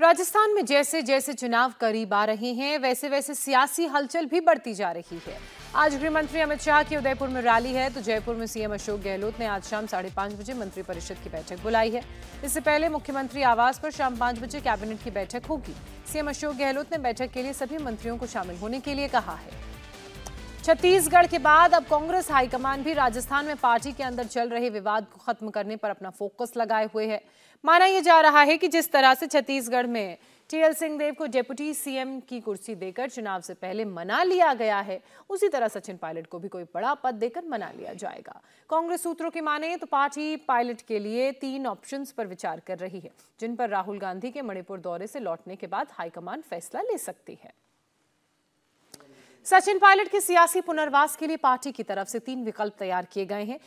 राजस्थान में जैसे जैसे चुनाव करीब आ रहे हैं वैसे वैसे सियासी हलचल भी बढ़ती जा रही है आज गृह मंत्री अमित शाह की उदयपुर में रैली है तो जयपुर में सीएम अशोक गहलोत ने आज शाम साढ़े पांच बजे मंत्री परिषद की बैठक बुलाई है इससे पहले मुख्यमंत्री आवास पर शाम पांच बजे कैबिनेट की बैठक होगी सीएम अशोक गहलोत ने बैठक के लिए सभी मंत्रियों को शामिल होने के लिए कहा है छत्तीसगढ़ के बाद अब कांग्रेस हाईकमान भी राजस्थान में पार्टी के अंदर चल रहे विवाद को खत्म करने पर अपना फोकस लगाए हुए है माना यह जा रहा है कि जिस तरह से छत्तीसगढ़ में टीएल सिंहदेव को डेप्यूटी सीएम की कुर्सी देकर चुनाव से पहले मना लिया गया है उसी तरह सचिन पायलट को भी कोई बड़ा पद देकर मना लिया जाएगा कांग्रेस सूत्रों की माने तो पार्टी पायलट के लिए तीन ऑप्शंस पर विचार कर रही है जिन पर राहुल गांधी के मणिपुर दौरे से लौटने के बाद हाईकमान फैसला ले सकती है सचिन पायलट के सियासी पुनर्वास के लिए पार्टी की तरफ से तीन विकल्प तैयार किए गए हैं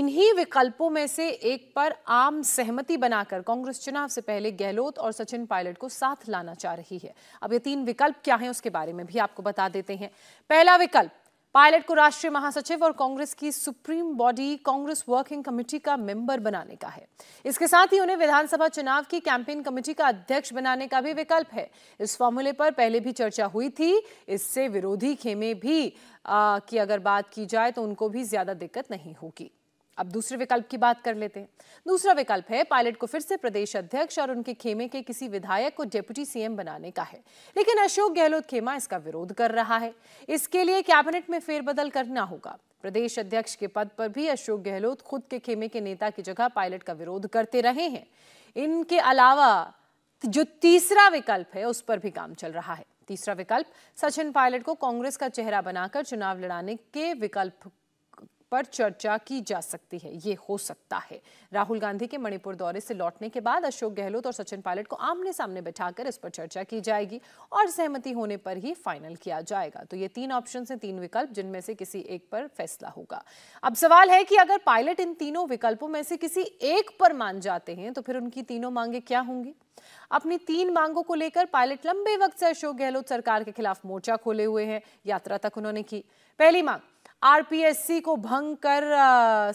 इन्हीं विकल्पों में से एक पर आम सहमति बनाकर कांग्रेस चुनाव से पहले गहलोत और सचिन पायलट को साथ लाना चाह रही है अब ये तीन विकल्प क्या हैं उसके बारे में भी आपको बता देते हैं पहला विकल्प पायलट को राष्ट्रीय महासचिव और कांग्रेस की supreme body Congress working committee का मेंबर बनाने का है इसके साथ ही उन्हें विधानसभा चुनाव की कैंपेन कमेटी का अध्यक्ष बनाने का भी विकल्प है इस फॉर्मूले पर पहले भी चर्चा हुई थी इससे विरोधी खेमे भी आ, की अगर बात की जाए तो उनको भी ज्यादा दिक्कत नहीं होगी अब दूसरे विकल्प की बात कर लेते हैं दूसरा विकल्प है पायलट को फिर से प्रदेश अध्यक्ष और उनके खेमे के किसी विधायक को डेप्यूटी सीएम बनाने का है लेकिन अशोक गहलोत खेमा इसका विरोध कर रहा है इसके लिए कैबिनेट में फेरबदल करना होगा प्रदेश अध्यक्ष के पद पर भी अशोक गहलोत खुद के खेमे के नेता की जगह पायलट का विरोध करते रहे हैं इनके अलावा जो तीसरा विकल्प है उस पर भी काम चल रहा है तीसरा विकल्प सचिन पायलट को कांग्रेस का चेहरा बनाकर चुनाव लड़ाने के विकल्प पर चर्चा की जा सकती है ये हो सकता है राहुल गांधी के मणिपुर दौरे से लौटने के बाद अशोक गहलोत और सचिन पायलट को आमने सामने बैठाकर इस पर चर्चा की जाएगी और सहमति होने पर ही फाइनल किया जाएगा तो ये तीन ऑप्शन हैं तीन विकल्प जिनमें से किसी एक पर फैसला होगा अब सवाल है कि अगर पायलट इन तीनों विकल्पों में से किसी एक पर मान जाते हैं तो फिर उनकी तीनों मांगे क्या होंगी अपनी तीन मांगों को लेकर पायलट लंबे वक्त से अशोक गहलोत सरकार के खिलाफ मोर्चा खोले हुए हैं यात्रा तक उन्होंने की पहली मांग आरपीएससी को भंग कर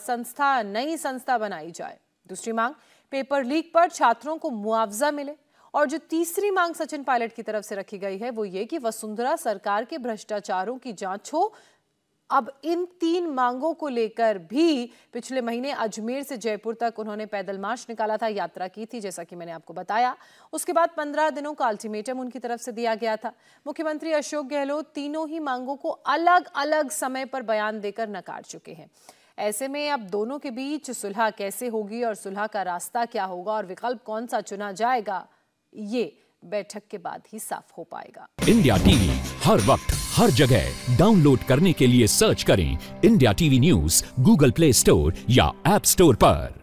संस्था नई संस्था बनाई जाए दूसरी मांग पेपर लीक पर छात्रों को मुआवजा मिले और जो तीसरी मांग सचिन पायलट की तरफ से रखी गई है वो ये कि वसुंधरा सरकार के भ्रष्टाचारों की जांच हो अब इन तीन मांगों को लेकर भी पिछले महीने अजमेर से जयपुर तक उन्होंने पैदल मार्च निकाला था यात्रा की थी जैसा कि मैंने आपको बताया उसके बाद पंद्रह दिनों का अल्टीमेटम उनकी तरफ से दिया गया था मुख्यमंत्री अशोक गहलोत तीनों ही मांगों को अलग अलग समय पर बयान देकर नकार चुके हैं ऐसे में अब दोनों के बीच सुलह कैसे होगी और सुलह का रास्ता क्या होगा और विकल्प कौन सा चुना जाएगा ये बैठक के बाद ही साफ हो पाएगा इंडिया टीवी हर वक्त हर जगह डाउनलोड करने के लिए सर्च करें India TV news Google Play Store या एप स्टोर पर